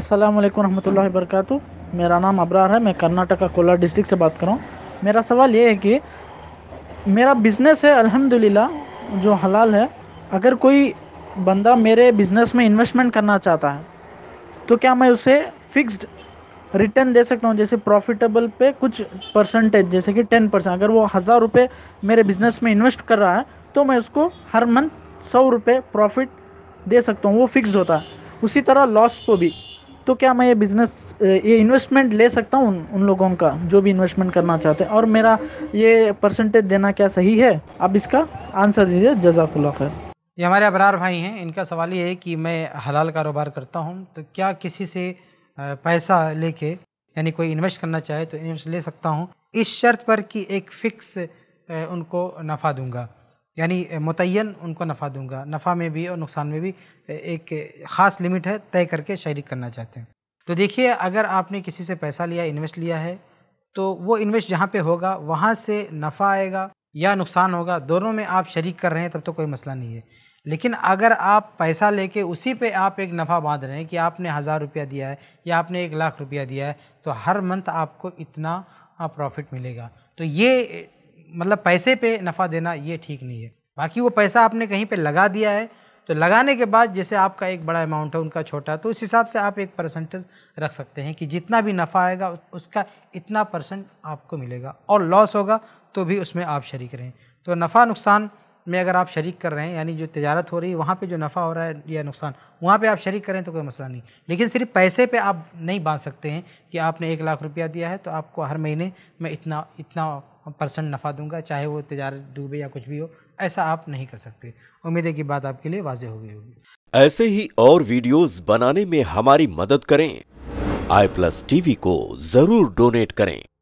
अस्सलाम वालेकुम रहमतुल्लाहि मेरा नाम अबरार है मैं कर्नाटक का कोलार डिस्ट्रिक्ट से बात कर रहा हूँ मेरा सवाल ये है कि मेरा बिज़नेस है अल्हम्दुलिल्लाह जो हलाल है अगर कोई बंदा मेरे बिज़नेस में इन्वेस्टमेंट करना चाहता है तो क्या मैं उसे फिक्स्ड रिटर्न दे सकता हूँ जैसे प्रॉफिटेबल पे कुछ परसेंटेज जैसे कि टेन परसेंट अगर वो हज़ार रुपये मेरे बिज़नेस में इन्वेस्ट कर रहा है तो मैं उसको हर मंथ सौ रुपये प्रॉफिट दे सकता हूँ वो फिक्स्ड होता है उसी तरह लॉस को भी तो क्या मैं ये बिज़नेस ये इन्वेस्टमेंट ले सकता हूँ उन, उन लोगों का जो भी इन्वेस्टमेंट करना चाहते हैं और मेरा ये परसेंटेज देना क्या सही है आप इसका आंसर दीजिए जजाकुल्ला खैर ये हमारे अबरार भाई हैं इनका सवाल ये है कि मैं हलाल कारोबार करता हूँ तो क्या किसी से पैसा लेके यानी कोई इन्वेस्ट करना चाहे तो इन्वेस्ट ले सकता हूँ इस शर्त पर कि एक फ़िक्स उनको नफ़ा दूंगा यानी मुतन उनको नफ़ा दूंगा नफ़ा में भी और नुकसान में भी एक ख़ास लिमिट है तय करके शरीक करना चाहते हैं तो देखिए अगर आपने किसी से पैसा लिया इन्वेस्ट लिया है तो वो इन्वेस्ट जहाँ पे होगा वहाँ से नफ़ा आएगा या नुकसान होगा दोनों में आप शरीक कर रहे हैं तब तो कोई मसला नहीं है लेकिन अगर आप पैसा लेके उसी पे आप एक नफ़ा बांध रहे हैं कि आपने हज़ार रुपया दिया है या आपने एक लाख रुपया दिया है तो हर मंथ आपको इतना प्रॉफिट मिलेगा तो ये मतलब पैसे पे नफ़ा देना ये ठीक नहीं है बाकी वो पैसा आपने कहीं पे लगा दिया है तो लगाने के बाद जैसे आपका एक बड़ा अमाउंट है उनका छोटा तो उस हिसाब से आप एक परसेंटेज रख सकते हैं कि जितना भी नफ़ा आएगा उसका इतना परसेंट आपको मिलेगा और लॉस होगा तो भी उसमें आप शरीक रहें तो नफ़ा नुकसान में अगर आप शरीक कर रहे हैं यानी जो तजारत हो रही है वहाँ पर जो नफ़ा हो रहा है या नुकसान वहाँ पर आप शरीक करें तो कोई मसला नहीं लेकिन सिर्फ पैसे पर आप नहीं बांध सकते हैं कि आपने एक लाख रुपया दिया है तो आपको हर महीने में इतना इतना परसेंट नफ़ा दूंगा चाहे वो तजारत डूबे या कुछ भी हो ऐसा आप नहीं कर सकते उम्मीद है कि बात आपके लिए वाजे हो गई होगी ऐसे ही और वीडियोस बनाने में हमारी मदद करें आई प्लस टीवी को ज़रूर डोनेट करें